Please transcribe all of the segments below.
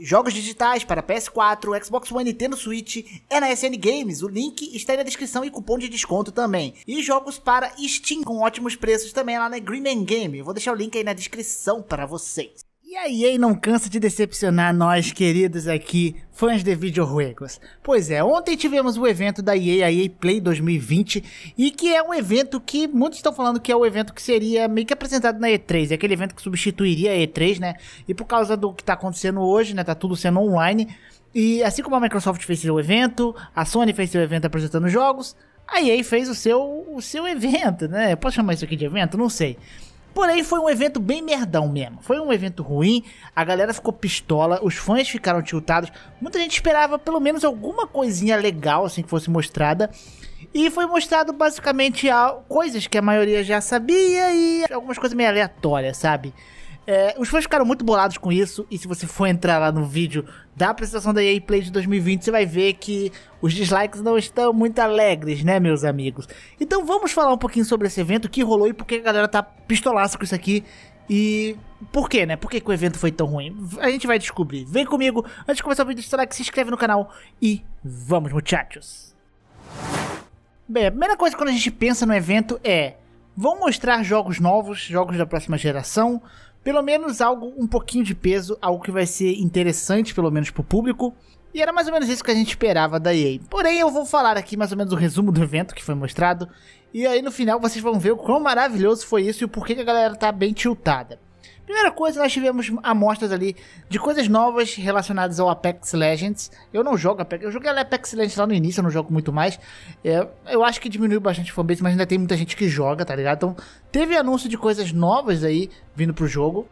Jogos digitais para PS4, Xbox One, Nintendo Switch é na SN Games. O link está aí na descrição e cupom de desconto também. E jogos para Steam com ótimos preços também lá na Green Game. Eu vou deixar o link aí na descrição para vocês a EA não cansa de decepcionar nós, queridos aqui, fãs de videojuegos. Pois é, ontem tivemos o evento da EA, a EA Play 2020, e que é um evento que muitos estão falando que é o evento que seria meio que apresentado na E3, é aquele evento que substituiria a E3, né? E por causa do que está acontecendo hoje, né, tá tudo sendo online, e assim como a Microsoft fez seu evento, a Sony fez seu evento apresentando jogos, a EA fez o seu, o seu evento, né? Eu posso chamar isso aqui de evento? Não sei. Porém, foi um evento bem merdão mesmo. Foi um evento ruim, a galera ficou pistola, os fãs ficaram tiltados. Muita gente esperava pelo menos alguma coisinha legal assim que fosse mostrada. E foi mostrado basicamente coisas que a maioria já sabia e algumas coisas meio aleatórias, sabe? É, os fãs ficaram muito bolados com isso, e se você for entrar lá no vídeo da apresentação da EA Play de 2020, você vai ver que os dislikes não estão muito alegres, né, meus amigos? Então vamos falar um pouquinho sobre esse evento, o que rolou e por que a galera tá pistolaça com isso aqui. E por que né? Por que, que o evento foi tão ruim? A gente vai descobrir. Vem comigo, antes de começar o vídeo, deixa o like, se inscreve no canal e vamos, muchachos! Bem, a primeira coisa quando a gente pensa no evento é... Vão mostrar jogos novos, jogos da próxima geração, pelo menos algo um pouquinho de peso, algo que vai ser interessante, pelo menos pro público. E era mais ou menos isso que a gente esperava da EA. Porém, eu vou falar aqui mais ou menos o resumo do evento que foi mostrado. E aí no final vocês vão ver o quão maravilhoso foi isso e o porquê que a galera tá bem tiltada. Primeira coisa, nós tivemos amostras ali de coisas novas relacionadas ao Apex Legends. Eu não jogo Apex, eu joguei Apex Legends lá no início, eu não jogo muito mais. É, eu acho que diminuiu bastante o fanbase, mas ainda tem muita gente que joga, tá ligado? Então, teve anúncio de coisas novas aí vindo pro jogo.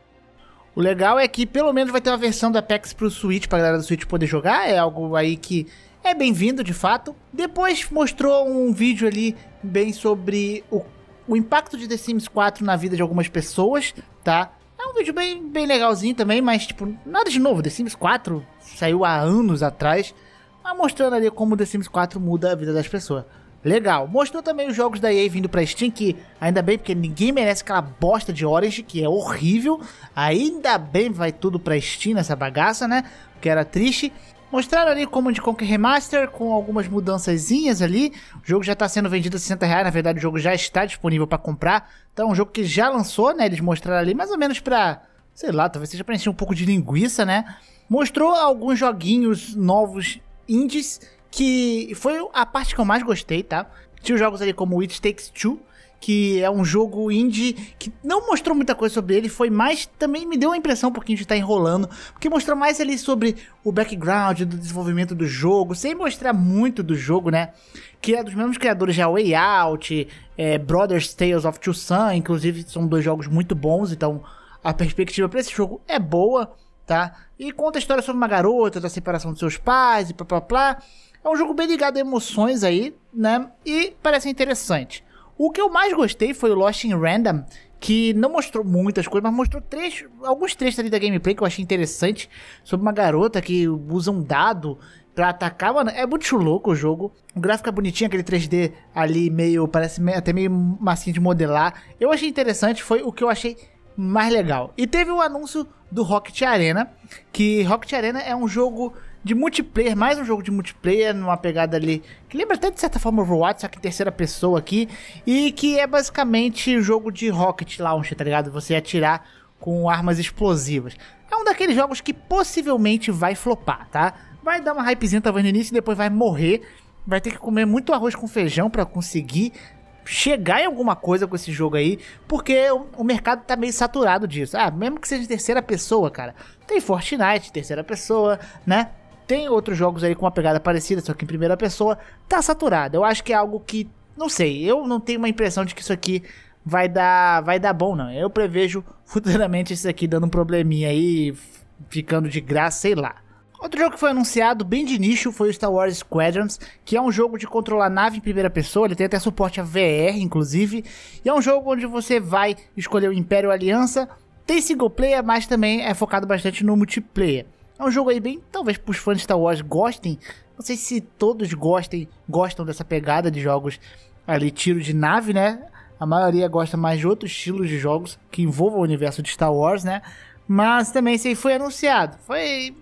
O legal é que pelo menos vai ter uma versão do Apex pro Switch, pra galera do Switch poder jogar. É algo aí que é bem-vindo de fato. Depois mostrou um vídeo ali bem sobre o, o impacto de The Sims 4 na vida de algumas pessoas, tá? É um vídeo bem, bem legalzinho também, mas tipo, nada de novo. The Sims 4 saiu há anos atrás, mas mostrando ali como The Sims 4 muda a vida das pessoas. Legal. Mostrou também os jogos da EA vindo pra Steam, que ainda bem, porque ninguém merece aquela bosta de Orange, que é horrível. Ainda bem vai tudo pra Steam nessa bagaça, né? Que era triste. Mostraram ali como de Conquer Remaster com algumas mudançazinhas ali. O jogo já está sendo vendido a 60 reais, na verdade o jogo já está disponível para comprar. Então é um jogo que já lançou, né? Eles mostraram ali mais ou menos para, sei lá, talvez seja para encher um pouco de linguiça, né? Mostrou alguns joguinhos novos indies que foi a parte que eu mais gostei, tá? Tinha jogos ali como It Takes Two, que é um jogo indie que não mostrou muita coisa sobre ele, foi mais também me deu a impressão um pouquinho de estar tá enrolando, porque mostrou mais ali sobre o background do desenvolvimento do jogo, sem mostrar muito do jogo, né? Que é dos mesmos criadores de é Way Out, é, Brothers Tales of Two Sun, inclusive são dois jogos muito bons, então a perspectiva para esse jogo é boa, tá? E conta a história sobre uma garota, da separação dos seus pais e plá plá plá. É um jogo bem ligado a emoções aí, né? E parece interessante. O que eu mais gostei foi o Lost in Random, que não mostrou muitas coisas, mas mostrou três alguns trechos ali da gameplay que eu achei interessante, sobre uma garota que usa um dado pra atacar. Mano, é muito louco o jogo. O gráfico é bonitinho, aquele 3D ali meio, parece até meio massinho de modelar. Eu achei interessante, foi o que eu achei mais legal. E teve o anúncio do Rocket Arena, que Rocket Arena é um jogo de multiplayer, mais um jogo de multiplayer, numa pegada ali que lembra até de certa forma Overwatch, só que em terceira pessoa aqui, e que é basicamente o um jogo de Rocket Launch, tá ligado? Você atirar com armas explosivas. É um daqueles jogos que possivelmente vai flopar, tá? Vai dar uma hypezinha talvez no início e depois vai morrer. Vai ter que comer muito arroz com feijão para conseguir chegar em alguma coisa com esse jogo aí, porque o, o, mercado tá meio saturado disso. Ah, mesmo que seja de terceira pessoa, cara. Tem Fortnite, terceira pessoa, né? Tem outros jogos aí com uma pegada parecida, só que em primeira pessoa. Tá saturado. Eu acho que é algo que. Não sei, eu não tenho uma impressão de que isso aqui vai dar, vai dar bom, não. Eu prevejo futuramente isso aqui dando um probleminha aí, ficando de graça, sei lá. Outro jogo que foi anunciado bem de nicho foi o Star Wars Squadrons, que é um jogo de controlar nave em primeira pessoa, ele tem até suporte a VR, inclusive, e é um jogo onde você vai escolher o Império Aliança, tem single player, mas também é focado bastante no multiplayer. É um jogo aí bem, talvez para os fãs de Star Wars gostem, não sei se todos gostem, gostam dessa pegada de jogos ali, tiro de nave, né? A maioria gosta mais de outros estilos de jogos que envolvam o universo de Star Wars, né? Mas também isso aí foi anunciado. Foi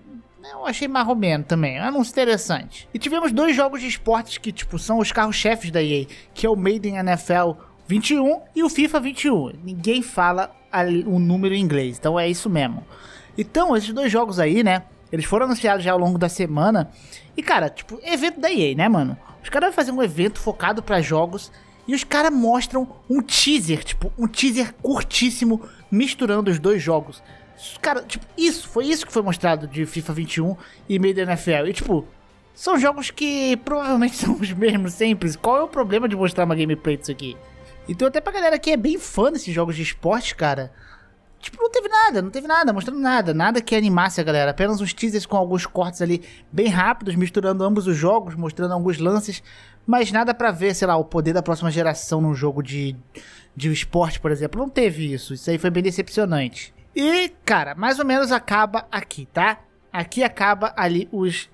eu achei marromeno também, é um interessante. E tivemos dois jogos de esportes que, tipo, são os carros-chefes da EA, que é o Made in NFL 21 e o FIFA 21. Ninguém fala o número em inglês, então é isso mesmo. Então, esses dois jogos aí, né, eles foram anunciados já ao longo da semana. E, cara, tipo, evento da EA, né, mano? Os caras vão fazer um evento focado para jogos e os caras mostram um teaser, tipo, um teaser curtíssimo misturando os dois jogos. Cara, tipo, isso, foi isso que foi mostrado de FIFA 21 e meio da NFL. E tipo, são jogos que provavelmente são os mesmos sempre. Qual é o problema de mostrar uma gameplay disso aqui? Então até pra galera que é bem fã desses jogos de esporte, cara, tipo, não teve nada, não teve nada, mostrando nada, nada que animasse a galera. Apenas uns teasers com alguns cortes ali bem rápidos, misturando ambos os jogos, mostrando alguns lances, mas nada para ver, sei lá, o poder da próxima geração num jogo de, de esporte, por exemplo. Não teve isso. Isso aí foi bem decepcionante. E, cara, mais ou menos acaba aqui, tá? Aqui acaba ali os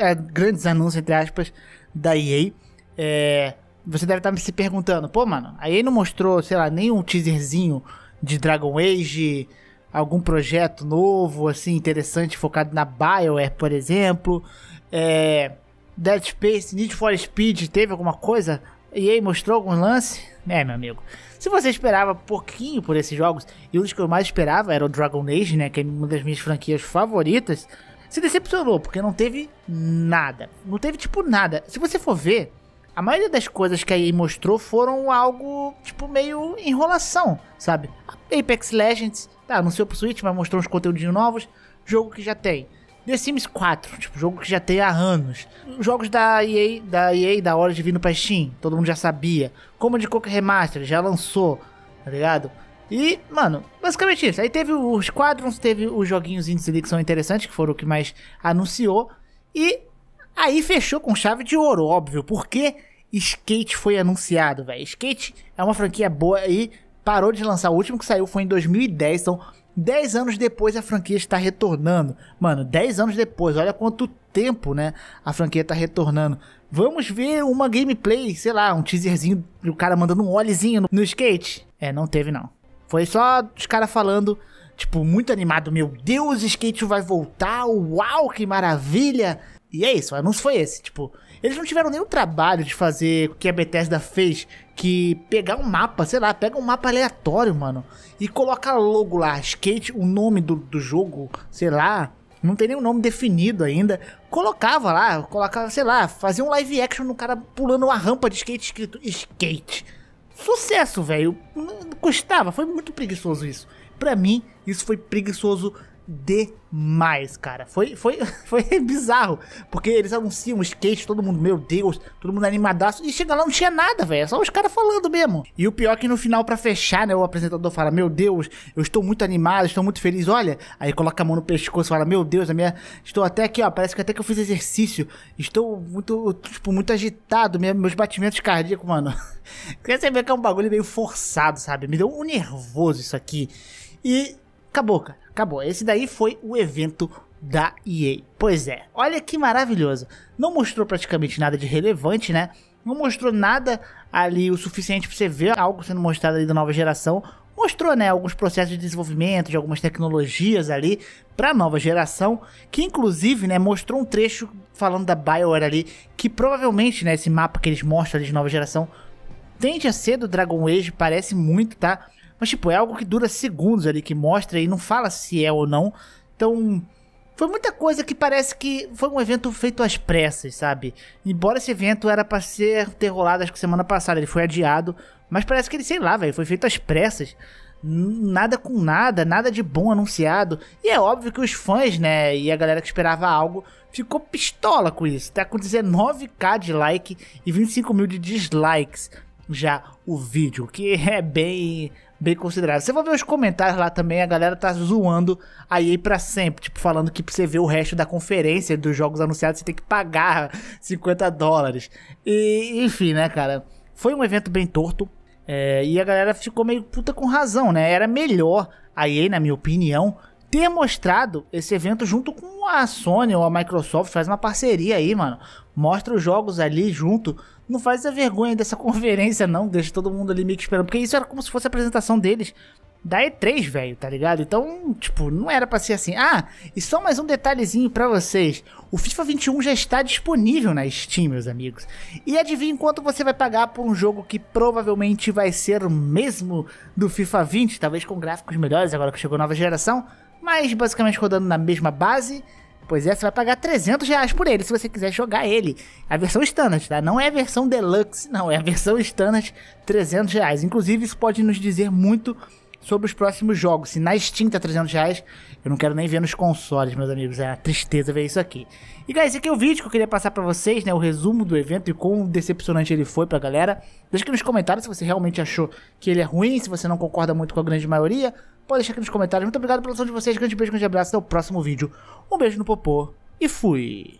eh, grandes anúncios, entre aspas, da EA. É, você deve estar se perguntando, pô, mano, a EA não mostrou, sei lá, nenhum teaserzinho de Dragon Age, algum projeto novo, assim, interessante, focado na Bioware, por exemplo. É, Dead Space, Need for Speed, teve alguma coisa? EA mostrou algum lance? É, meu amigo. Se você esperava pouquinho por esses jogos, e um dos que eu mais esperava era o Dragon Age, né, que é uma das minhas franquias favoritas, se decepcionou, porque não teve nada. Não teve, tipo, nada. Se você for ver, a maioria das coisas que a EA mostrou foram algo, tipo, meio enrolação, sabe? Apex Legends, tá, anunciou pro Switch, mas mostrou uns conteúdinhos novos, jogo que já tem. The Sims 4, tipo, jogo que já tem há anos. Jogos da EA, da EA, da hora de vindo pra Steam, todo mundo já sabia. Como de Coca Remaster, já lançou, tá ligado? E, mano, basicamente isso. Aí teve os Squadrons, teve os joguinhos índice que são interessantes, que foram o que mais anunciou. E aí fechou com chave de ouro, óbvio, porque Skate foi anunciado, velho. Skate é uma franquia boa e parou de lançar. O último que saiu foi em 2010, então 10 anos depois a franquia está retornando. Mano, 10 anos depois, olha quanto tempo, né? A franquia está retornando. Vamos ver uma gameplay, sei lá, um teaserzinho do cara mandando um olhezinho no, no skate. É, não teve não. Foi só os caras falando, tipo, muito animado. Meu Deus, o skate vai voltar, uau, que maravilha. E é isso, o anúncio foi esse, tipo... Eles não tiveram nenhum trabalho de fazer o que a Bethesda fez, que pegar um mapa, sei lá, pega um mapa aleatório, mano, e coloca logo lá, skate, o nome do, do jogo, sei lá, não tem nenhum nome definido ainda. Colocava lá, colocava, sei lá, fazia um live action no cara pulando uma rampa de skate escrito skate. Sucesso, velho. custava, foi muito preguiçoso isso. Pra mim, isso foi preguiçoso demais, cara. Foi, foi, foi bizarro. Porque eles anunciam o skate, todo mundo, meu Deus, todo mundo animadaço. E chega lá, não tinha nada, velho. É só os caras falando mesmo. E o pior é que no final, para fechar, né? O apresentador fala: Meu Deus, eu estou muito animado, estou muito feliz. Olha. Aí coloca a mão no pescoço e fala: Meu Deus, a minha. Estou até aqui, ó. Parece que até que eu fiz exercício. Estou muito, tipo, muito agitado. meus batimentos cardíacos, mano. Quer saber que é um bagulho meio forçado, sabe? Me deu um nervoso isso aqui. E Acabou, cara. Acabou. Esse daí foi o evento da EA. Pois é, olha que maravilhoso. Não mostrou praticamente nada de relevante, né? Não mostrou nada ali o suficiente para você ver algo sendo mostrado ali da nova geração. Mostrou, né, alguns processos de desenvolvimento de algumas tecnologias ali para nova geração, que inclusive, né, mostrou um trecho falando da BioWare ali, que provavelmente, né, esse mapa que eles mostram ali de nova geração tende a ser do Dragon Age, parece muito, tá? Mas, tipo, é algo que dura segundos ali, que mostra e não fala se é ou não. Então, foi muita coisa que parece que foi um evento feito às pressas, sabe? Embora esse evento era pra ser ter rolado, acho que semana passada, ele foi adiado. Mas parece que ele, sei lá, velho, foi feito às pressas. Nada com nada, nada de bom anunciado. E é óbvio que os fãs, né, e a galera que esperava algo, ficou pistola com isso. Tá com 19k de like e 25 mil de dislikes já o vídeo, que é bem bem considerado. Você vai ver os comentários lá também, a galera tá zoando a EA pra sempre, tipo, falando que pra você ver o resto da conferência dos jogos anunciados, você tem que pagar 50 dólares. E, enfim, né, cara, foi um evento bem torto, é, e a galera ficou meio puta com razão, né, era melhor a EA, na minha opinião, ter mostrado esse evento junto com a Sony ou a Microsoft, faz uma parceria aí, mano. Mostra os jogos ali junto. Não faz a vergonha dessa conferência, não. Deixa todo mundo ali meio que esperando. Porque isso era como se fosse a apresentação deles da E3, velho, tá ligado? Então, tipo, não era pra ser assim. Ah, e só mais um detalhezinho para vocês. O FIFA 21 já está disponível na Steam, meus amigos. E adivinha quanto você vai pagar por um jogo que provavelmente vai ser o mesmo do FIFA 20, talvez com gráficos melhores agora que chegou a nova geração mas basicamente rodando na mesma base. Pois é, você vai pagar 300 reais por ele se você quiser jogar ele. A versão standard, tá? Não é a versão deluxe, não. É a versão standard, 300 reais. Inclusive, isso pode nos dizer muito sobre os próximos jogos. Se na Steam tá 300 reais, eu não quero nem ver nos consoles, meus amigos. É uma tristeza ver isso aqui. E, guys, esse aqui é o vídeo que eu queria passar pra vocês, né? O resumo do evento e quão decepcionante ele foi pra galera. Deixa aqui nos comentários se você realmente achou que ele é ruim, se você não concorda muito com a grande maioria. Pode deixar aqui nos comentários. Muito obrigado pela atenção de vocês. Grande beijo, grande abraço. Até o próximo vídeo. Um beijo no popô e fui!